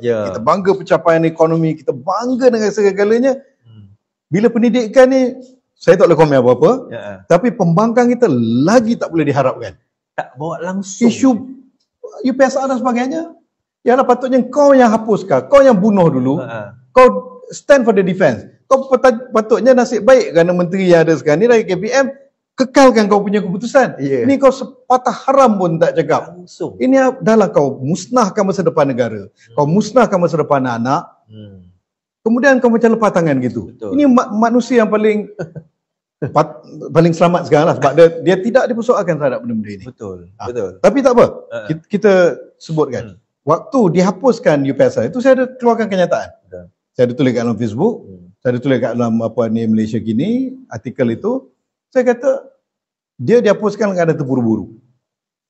yeah. kita bangga pencapaian ekonomi kita bangga dengan segala-galanya hmm. bila pendidikan ni saya tak boleh komen apa-apa yeah. tapi pembangkang kita lagi tak boleh diharapkan tak bawa langsung isu UPSR dan sebagainya ialah patutnya kau yang hapuskan kau yang bunuh dulu uh-huh. kau stand for the defense kau patutnya nasib baik kerana menteri yang ada sekarang ni dari KPM kekalkan kau punya keputusan. Yeah. Ini kau sepatah haram pun tak cakap. Langsung. Ini adalah kau musnahkan masa depan negara. Hmm. Kau musnahkan masa depan anak. Hmm. Kemudian kau macam lepas tangan gitu. Betul. Ini ma- manusia yang paling paling selamat sekarang lah. Sebab dia, dia tidak dipersoalkan terhadap benda-benda ini. Betul. Ha. Betul. Tapi tak apa. Uh-huh. Kita, kita sebutkan. Hmm. Waktu dihapuskan UPSR, itu saya ada keluarkan kenyataan. Betul. Saya ada tulis kat dalam Facebook. Hmm. Saya ada tulis kat dalam apa ni Malaysia kini Artikel itu. Saya kata dia dihapuskan kerana terburu-buru.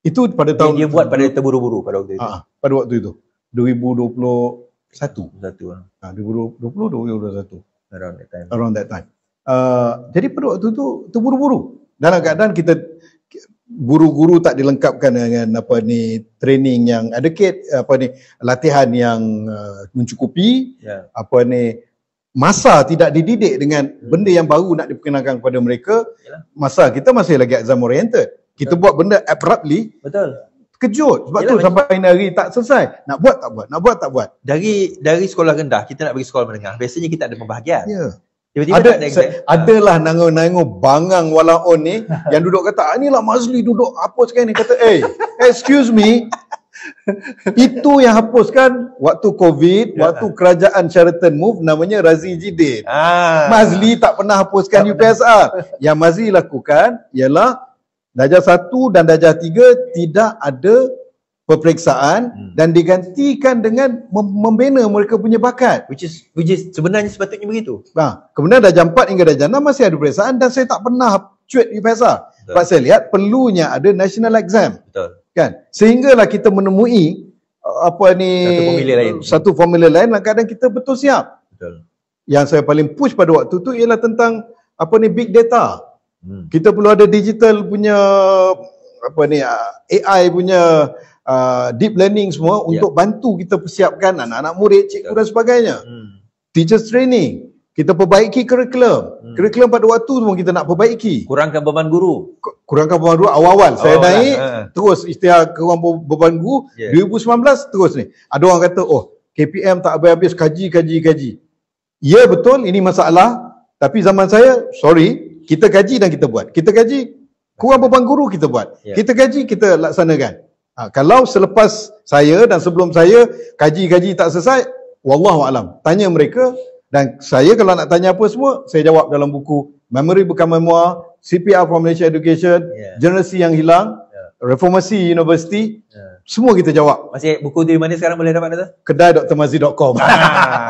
Itu pada tahun dia, dia buat pada terburu-buru pada waktu itu. Ha, pada waktu itu. 2021. Satu. Ha, 2020, 2021. Around that time. Around that time. Uh, jadi pada waktu itu terburu-buru. Dalam keadaan kita guru-guru tak dilengkapkan dengan apa ni training yang adequate apa ni latihan yang uh, mencukupi yeah. apa ni masa tidak dididik dengan benda yang baru nak diperkenalkan kepada mereka masa kita masih lagi exam oriented kita betul. buat benda abruptly betul kejut sebab Yalah, tu sampai hari hari tak selesai nak buat tak buat nak buat tak buat dari dari sekolah rendah kita nak bagi sekolah menengah biasanya kita ada pembahagian ya yeah. Tiba-tiba ada, tak ada adalah nangau-nangau bangang walaun ni yang duduk kata ah, inilah Mazli duduk apa sekarang ni kata eh hey, excuse me Itu yang hapuskan waktu COVID, ya. waktu kerajaan Sheraton Move namanya Razi Jidin. Ah. Mazli tak pernah hapuskan tak UPSR. Pernah. Yang Mazli lakukan ialah darjah satu dan darjah tiga tidak ada peperiksaan hmm. dan digantikan dengan membina mereka punya bakat. Which is, which is sebenarnya sepatutnya begitu. Ha. Kemudian darjah empat hingga darjah enam masih ada peperiksaan dan saya tak pernah cuit UPSR. Sebab saya lihat perlunya ada national exam. Betul kan sehinggalah kita menemui uh, apa ni satu formula lain dan kadang kita betul siap betul yang saya paling push pada waktu tu ialah tentang apa ni big data hmm. kita perlu ada digital punya apa ni uh, AI punya uh, deep learning semua yeah. untuk bantu kita persiapkan anak-anak murid cikgu dan sebagainya hmm. teachers training kita perbaiki curriculum hmm. curriculum pada waktu tu pun kita nak perbaiki kurangkan beban guru kurang kapal dua awal-awal saya awal naik kan, ha. terus ikhtiar ke ruang beban guru yeah. 2019 terus ni ada orang kata oh KPM tak habis-habis kaji kaji kaji ya betul ini masalah tapi zaman saya sorry kita kaji dan kita buat kita kaji kurang beban guru kita buat yeah. kita kaji kita laksanakan ha, kalau selepas saya dan sebelum saya kaji-kaji tak selesai wallahualam tanya mereka dan saya kalau nak tanya apa semua saya jawab dalam buku memory bukan memoir, CPR for Malaysia Education, yeah. generasi yang hilang, yeah. reformasi universiti, yeah. semua kita jawab. Masih buku di mana sekarang boleh dapat tu? Kedai Dr. Mazli.com.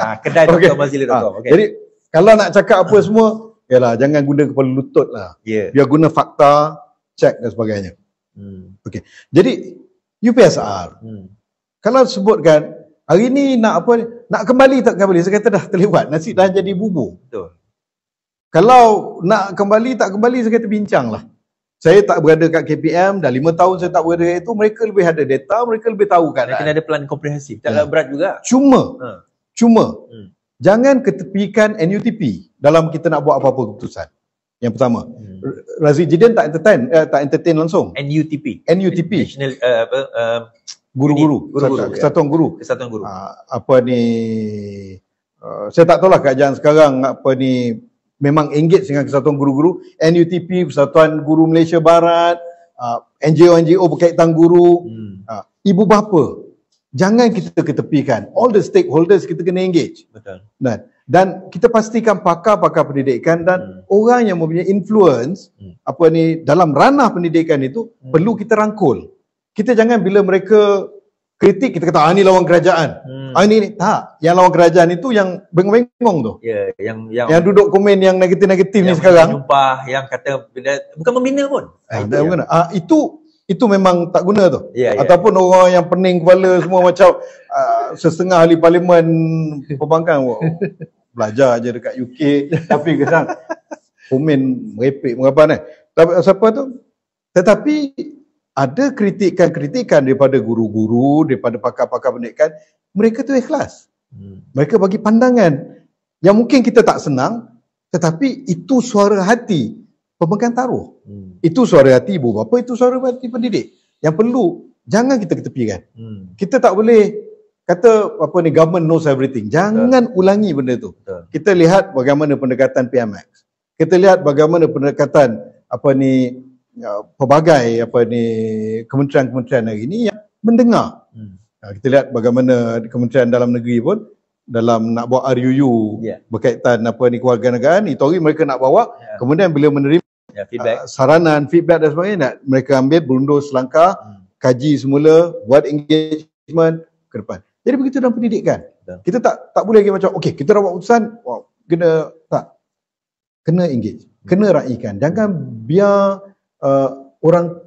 Ah, kedai Dr. Okay. Mazli.com. Okay. Ha. Jadi kalau nak cakap apa semua, yalah jangan guna kepala lutut lah. Yeah. Biar guna fakta, cek dan sebagainya. Hmm. Okay. Jadi UPSR, hmm. kalau sebutkan hari ni nak apa, nak kembali tak kembali? Saya kata dah terlewat, nasi dah jadi bubur. Betul. Kalau nak kembali, tak kembali, saya kata bincang lah. Saya tak berada kat KPM, dah lima tahun saya tak berada kat itu, mereka lebih ada data, mereka lebih tahu kan. Kena ada pelan komprehensif, tak hmm. berat juga. Cuma, ha. cuma, hmm. jangan ketepikan NUTP dalam kita nak buat apa-apa keputusan. Yang pertama, hmm. Razif Jidin tak entertain, eh, tak entertain langsung. NUTP. NUTP. National, uh, apa, eh, Guru-guru. Kesatuan, ya. kesatuan guru. Kesatuan guru. Uh, apa ni, uh, saya tak tahu tahulah kerajaan sekarang apa ni, memang engage dengan kesatuan guru-guru NUTP Persatuan Guru Malaysia Barat uh, NGO-NGO berkaitan guru hmm. uh, ibu bapa jangan kita ketepikan all the stakeholders kita kena engage betul dan dan kita pastikan pakar-pakar pendidikan dan hmm. orang yang mempunyai influence hmm. apa ni dalam ranah pendidikan itu hmm. perlu kita rangkul kita jangan bila mereka kritik kita kata ah, ini lawan kerajaan. Hmm. Ah ini, ini tak. Yang lawan kerajaan itu yang bengong-bengong tu. Ya, yeah, yang yang yang duduk komen yang negatif-negatif ni sekarang. Yang jumpah yang kata bukan membina pun. Eh, itu, yang... ah, itu itu memang tak guna tu. Yeah, ya. Ataupun orang yang pening kepala semua macam uh, ah, sesengah ahli parlimen pembangkang wow. belajar aja dekat UK tapi kesan komen merepek mengapa ni. Tapi siapa tu? Tetapi ada kritikan-kritikan daripada guru-guru, daripada pakar-pakar pendidikan, mereka tu ikhlas. Hmm. Mereka bagi pandangan yang mungkin kita tak senang, tetapi itu suara hati pemegang taruh. Hmm. Itu suara hati ibu bapa, itu suara hati pendidik. Yang perlu, jangan kita ketepikan. Hmm. Kita tak boleh kata apa ni government knows everything. Jangan Betul. ulangi benda tu. Betul. Kita lihat bagaimana pendekatan PMX. Kita lihat bagaimana pendekatan apa ni Ya, pelbagai apa ni kementerian-kementerian hari ini yang mendengar. Hmm. Ya, kita lihat bagaimana kementerian dalam negeri pun dalam nak buat RUU yeah. berkaitan apa ni keluarga negaraan itu hari mereka nak bawa yeah. kemudian bila menerima yeah, feedback. Uh, saranan feedback dan sebagainya nak mereka ambil berundur selangkah hmm. kaji semula buat engagement ke depan jadi begitu dalam pendidikan yeah. kita tak tak boleh lagi macam okey kita dah buat keputusan wow, kena tak kena engage kena hmm. raikan jangan biar uh, orang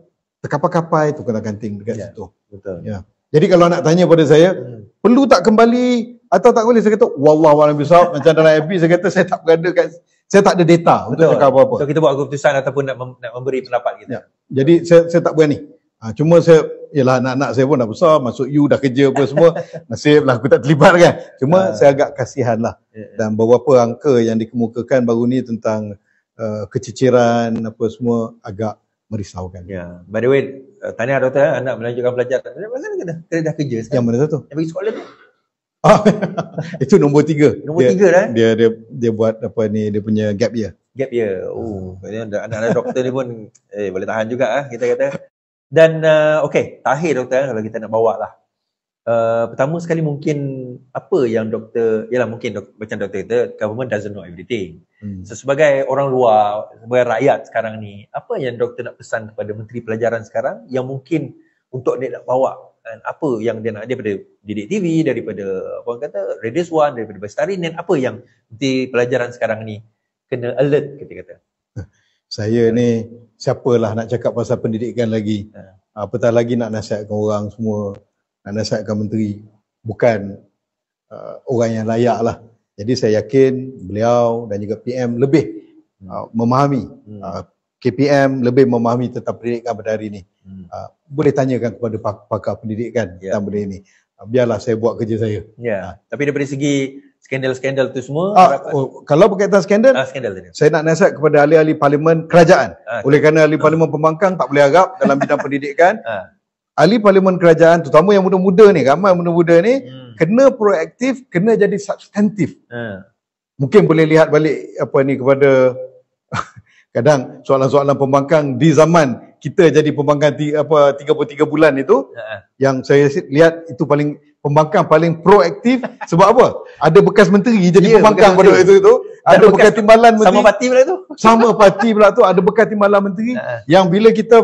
terkapai-kapai tukar ganting dekat yeah. situ. Betul. Ya. Yeah. Jadi kalau nak tanya pada saya, hmm. perlu tak kembali atau tak boleh saya kata wallah wallah besar macam dalam FB saya kata saya tak berada kat saya tak ada data Betul. untuk cakap apa-apa. So kita buat keputusan ataupun nak, mem- nak memberi pendapat kita. Yeah. Jadi saya, saya tak berani. Ha, cuma saya ialah anak-anak saya pun dah besar, masuk U dah kerja apa semua. Nasiblah aku tak terlibat kan. Cuma uh. saya agak kasihanlah. Yeah. Ya. Dan beberapa angka yang dikemukakan baru ni tentang Uh, keciciran apa semua agak merisaukan. Ya. Yeah. By the way, uh, tanya doktor eh, anak melanjutkan belajar. Macam mana kena? Kena dah kerja Yang mana satu? Yang bagi sekolah tu. Ah, itu nombor tiga. Nombor tiga dah. Eh? Dia, dia dia buat apa ni dia punya gap year. Gap year. Ah. Oh, hmm. anak-anak doktor ni pun eh boleh tahan juga ah kita kata. Dan uh, okey, tahir doktor kalau kita nak bawa lah uh, pertama sekali mungkin apa yang doktor ialah mungkin dok, macam doktor kata government doesn't know everything. Hmm. So, sebagai orang luar, sebagai rakyat sekarang ni, apa yang doktor nak pesan kepada menteri pelajaran sekarang yang mungkin untuk dia nak bawa kan, apa yang dia nak daripada Didik TV, daripada apa orang kata Radius One, daripada Bestari dan apa yang menteri pelajaran sekarang ni kena alert kita kata. Saya ni siapalah nak cakap pasal pendidikan lagi. Apatah ha. ha, lagi nak nasihatkan orang semua nak nasihatkan menteri bukan uh, orang yang layak lah. Jadi saya yakin beliau dan juga PM lebih hmm. uh, memahami hmm. uh, KPM lebih memahami tentang pendidikan pada hari ini. Hmm. Uh, boleh tanyakan kepada pak- pakar pendidikan yeah. tentang benda ini. Uh, biarlah saya buat kerja saya. Yeah. Uh. Tapi daripada segi skandal-skandal tu semua ah, oh, kalau berkaitan skandal, ah, skandal saya nak nasihat kepada ahli-ahli parlimen kerajaan ah, oleh kerana ahli ah. parlimen pembangkang tak boleh harap dalam bidang pendidikan ah ahli parlimen kerajaan terutama yang muda-muda ni ramai muda-muda ni hmm. kena proaktif kena jadi substantif hmm. mungkin boleh lihat balik apa ni kepada kadang soalan-soalan pembangkang di zaman kita jadi pembangkang tiga, apa 33 bulan itu hmm. yang saya lihat itu paling pembangkang paling proaktif sebab apa ada bekas menteri jadi yeah, pembangkang pada itu itu dan ada bekas, bekas timbalan menteri sama parti pula tu sama parti pula tu ada bekas timbalan menteri hmm. yang bila kita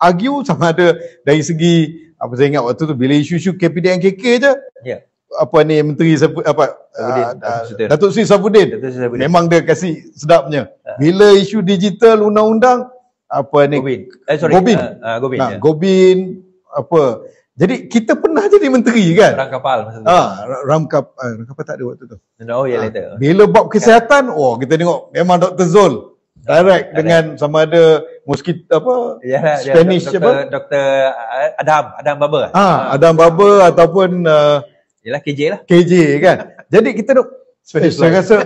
argue sama ada dari segi apa saya ingat waktu tu bila isu-isu KPDNKK je yeah. apa ni menteri Sabu, apa Sabudin, ah, ah, Datuk Seri Safuddin memang dia kasi sedapnya ah. bila isu digital undang-undang apa ni Gobin eh sorry Gobin uh, uh, Gobin, nah, yeah. Gobin apa jadi kita pernah jadi menteri kan? Ram kapal masa tu. Ha, ram kapal, ram kapal tak ada waktu tu. Oh ya yeah, ha, later. Bila bab kesihatan, oh kita tengok memang Dr. Zul direct, direct. dengan sama ada Mosquito apa? Yalah, Spanish yalah, doktor, apa? Doktor uh, Adam, Adam Baba. Ah, ha, Adam Baba ataupun ialah uh, KJ lah. KJ kan. Jadi kita nak Spanish. Saya lah. rasa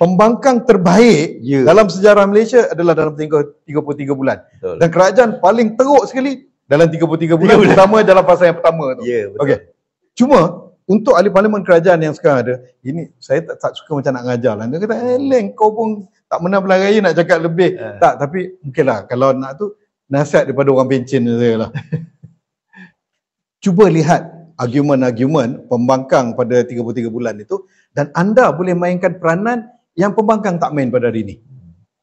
pembangkang terbaik yeah. dalam sejarah Malaysia adalah dalam tempoh 33 bulan. Betul. Dan kerajaan paling teruk sekali dalam 33 bulan terutama dalam fasa yang pertama tu. Yeah, ya, Okey. Cuma untuk ahli parlimen kerajaan yang sekarang ada, ini saya tak, tak suka macam nak ngajar lah. Dia kata, eh Leng, kau pun tak pernah pelan raya nak cakap lebih. Uh. Tak, tapi mungkinlah kalau nak tu nasihat daripada orang pencin saya lah. Cuba lihat argument-argument pembangkang pada 33 bulan itu dan anda boleh mainkan peranan yang pembangkang tak main pada hari ini.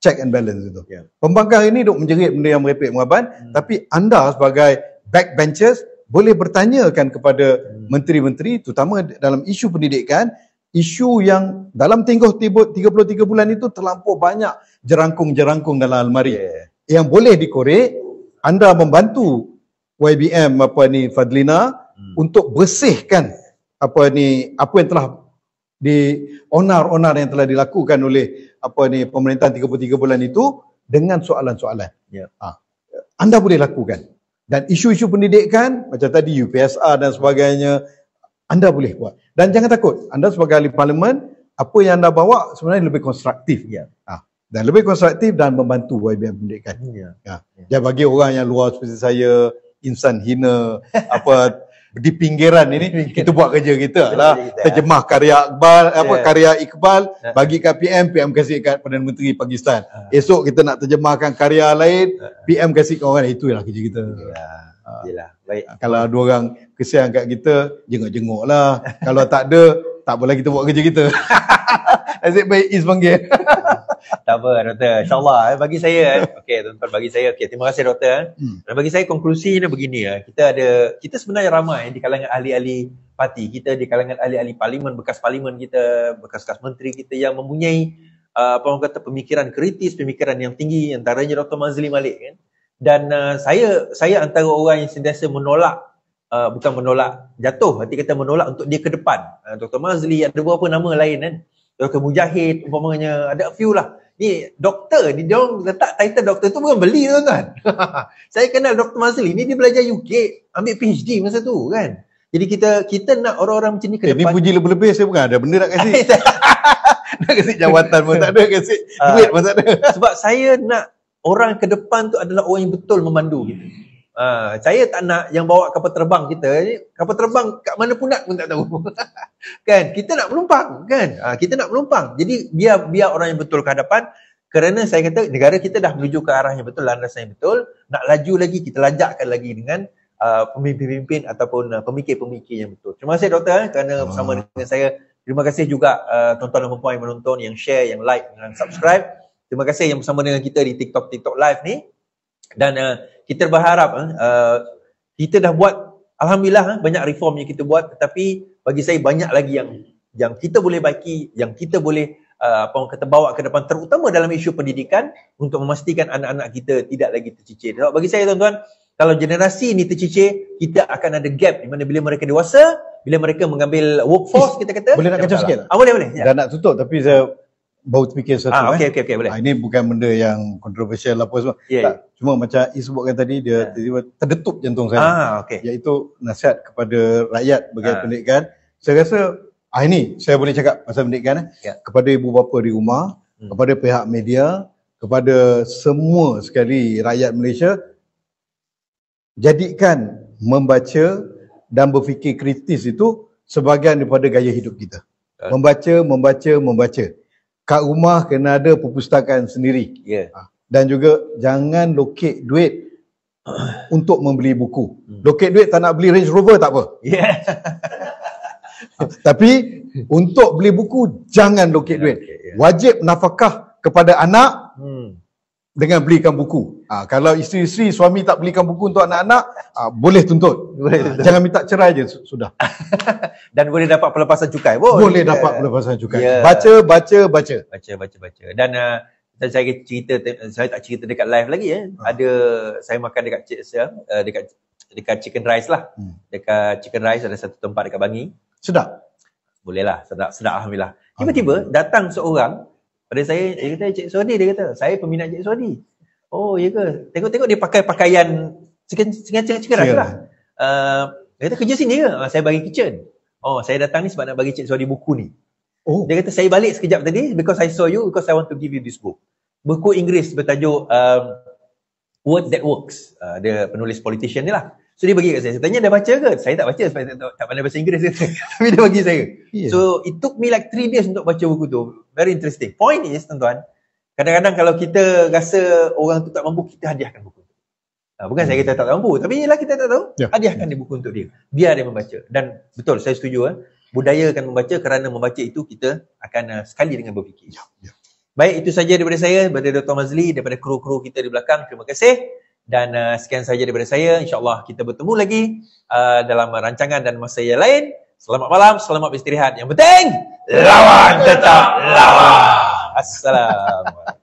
Check and balance itu. Yeah. Pembangkang ini duk menjerit benda yang merepek mengaban hmm. tapi anda sebagai backbenchers boleh bertanyakan kepada menteri hmm. menteri-menteri terutama dalam isu pendidikan isu yang dalam tempoh 33 bulan itu terlampau banyak jerangkung-jerangkung dalam almari yang boleh dikorek anda membantu YBM apa ni Fadlina hmm. untuk bersihkan apa ni apa yang telah di onar-onar yang telah dilakukan oleh apa ni pemerintahan 33 bulan itu dengan soalan-soalan. Yeah. Ya. Ha. Anda boleh lakukan. Dan isu-isu pendidikan macam tadi UPSR dan sebagainya anda boleh buat. Dan jangan takut, anda sebagai ahli parlimen, apa yang anda bawa sebenarnya lebih konstruktif. Ya. Ah. Dan lebih konstruktif dan membantu YBM pendidikan. Ya. Ah. Ha. Dan bagi orang yang luar seperti saya, insan hina, apa di pinggiran ini kita buat kerja kita lah ya. terjemah karya Iqbal apa yeah. karya Iqbal ya. bagi kat PM PM kasih kat Perdana Menteri Pakistan ya. esok kita nak terjemahkan karya lain PM kasih kat orang itulah kerja kita yeah. Ah. Yalah, baik. Ah, kalau dua orang kesian kat kita, jenguk-jenguk lah. Kalau tak ada, tak boleh kita buat kerja kita. Nasib baik Is panggil. tak apa, Doktor. InsyaAllah. Eh, bagi saya, eh. okay, tuan-tuan, bagi saya, okay, terima kasih, Doktor. Eh. Hmm. bagi saya, konklusi ni begini. Kita ada, kita sebenarnya ramai di kalangan ahli-ahli parti. Kita di kalangan ahli-ahli parlimen, bekas parlimen kita, bekas-bekas menteri kita yang mempunyai ah, apa orang kata pemikiran kritis, pemikiran yang tinggi antaranya Dr. Mazli Malik kan dan uh, saya saya antara orang yang sentiasa menolak uh, bukan menolak jatuh hati kata menolak untuk dia ke depan uh, Dr. Mazli ada beberapa nama lain kan Dr. Mujahid umpamanya ada few lah ni doktor ni dia orang letak title doktor tu bukan beli tuan-tuan saya kenal Dr. Mazli ni dia belajar UK ambil PhD masa tu kan jadi kita kita nak orang-orang macam ni ke eh, depan. Ini puji lebih-lebih saya bukan ada benda nak kasi. nak kasi jawatan pun tak ada kasi ah. duit pun tak ada. Sebab saya nak orang ke depan tu adalah orang yang betul memandu kita. Ha, saya tak nak yang bawa kapal terbang kita ni, kapal terbang kat mana pun nak pun tak tahu. kan? Kita nak melumpang. kan? Ha, kita nak melumpang. Jadi biar biar orang yang betul ke hadapan kerana saya kata negara kita dah menuju ke arah yang betul, landasan yang betul, nak laju lagi kita lajakkan lagi dengan uh, pemimpin-pemimpin ataupun uh, pemikir-pemikir yang betul. Terima kasih doktor eh, kerana bersama ah. dengan saya. Terima kasih juga uh, tuan-tuan dan puan-puan yang menonton, yang share, yang like dan subscribe. Terima kasih yang bersama dengan kita di TikTok TikTok Live ni. Dan uh, kita berharap uh, uh, kita dah buat alhamdulillah uh, banyak reform yang kita buat tetapi bagi saya banyak lagi yang yang kita boleh baiki, yang kita boleh uh, apa kata bawa ke depan terutama dalam isu pendidikan untuk memastikan anak-anak kita tidak lagi tercicir. So, bagi saya tuan-tuan, kalau generasi ini tercicir, kita akan ada gap di mana bila mereka dewasa, bila mereka mengambil workforce kita kata. Boleh nak kacau sikit? Ah, boleh boleh. Ya. Dah nak tutup tapi saya baut fikir satu ah, okay, eh. okay, okay, boleh. Ah, ini bukan benda yang kontroversial apa semua. Yeah, yeah. Cuma macam I sebutkan tadi dia yeah. terdetup jantung saya. Ah, okay. Iaitu nasihat kepada rakyat bagi ah. pendidikan. Saya rasa ah ini saya boleh cakap pasal pendidikan eh. Yeah. Kepada ibu bapa di rumah, hmm. kepada pihak media, kepada semua sekali rakyat Malaysia jadikan membaca dan berfikir kritis itu sebahagian daripada gaya hidup kita. membaca, membaca. membaca kat rumah kena ada perpustakaan sendiri yeah. Ya. dan juga jangan loket duit untuk membeli buku hmm. loket duit tak nak beli Range Rover tak apa yeah. tapi untuk beli buku jangan loket duit ya. wajib nafkah kepada anak hmm dengan belikan buku. Ha, kalau isteri-isteri suami tak belikan buku untuk anak-anak, ha, boleh tuntut. Boleh ha, jangan minta cerai je sudah. Dan boleh dapat pelepasan cukai. Boleh, boleh yeah. dapat pelepasan cukai. Yeah. Baca baca baca. Baca baca baca. Dan uh, saya cerita saya tak cerita dekat live lagi ya. Eh. Ha. Ada saya makan dekat saya uh, eh, dekat dekat chicken rice lah. Hmm. Dekat chicken rice ada satu tempat dekat Bangi. Sedap. Boleh lah, sedap, sedap Alhamdulillah. Tiba-tiba datang seorang pada saya, dia kata Cik Sodi, dia kata, saya peminat Cik Sodi. Oh, iya ke? Tengok-tengok dia pakai pakaian segera-segera lah. Uh, dia kata, kerja sini ke? Ah, saya bagi kitchen. Oh, saya datang ni sebab nak bagi Cik Sodi buku ni. Oh. Dia kata, saya balik sekejap tadi because I saw you, because I want to give you this book. Buku Inggeris bertajuk um, Word That Works. Uh, dia penulis politician ni lah. So dia bagi kat saya. Saya tanya dah baca ke? Saya tak baca sebab saya tak, tak pandai bahasa Inggeris kata. Tapi dia bagi saya. Yeah. So it took me like three days untuk baca buku tu. Very interesting. Point is tuan-tuan, kadang-kadang kalau kita rasa orang tu tak mampu, kita hadiahkan buku. Uh, bukan hmm. saya kata tak mampu, tapi ialah kita tak tahu. Yeah. Hadiahkan yeah. dia buku untuk dia. Biar dia membaca. Dan betul, saya setuju. Eh. Budaya akan membaca kerana membaca itu kita akan uh, sekali dengan berfikir. Yeah. Yeah. Baik, itu saja daripada saya, daripada Dr. Mazli, daripada kru-kru kita di belakang. Terima kasih dan uh, sekian saja daripada saya insyaallah kita bertemu lagi uh, dalam rancangan dan masa yang lain selamat malam selamat beristirahat yang penting lawan tetap lawan assalamualaikum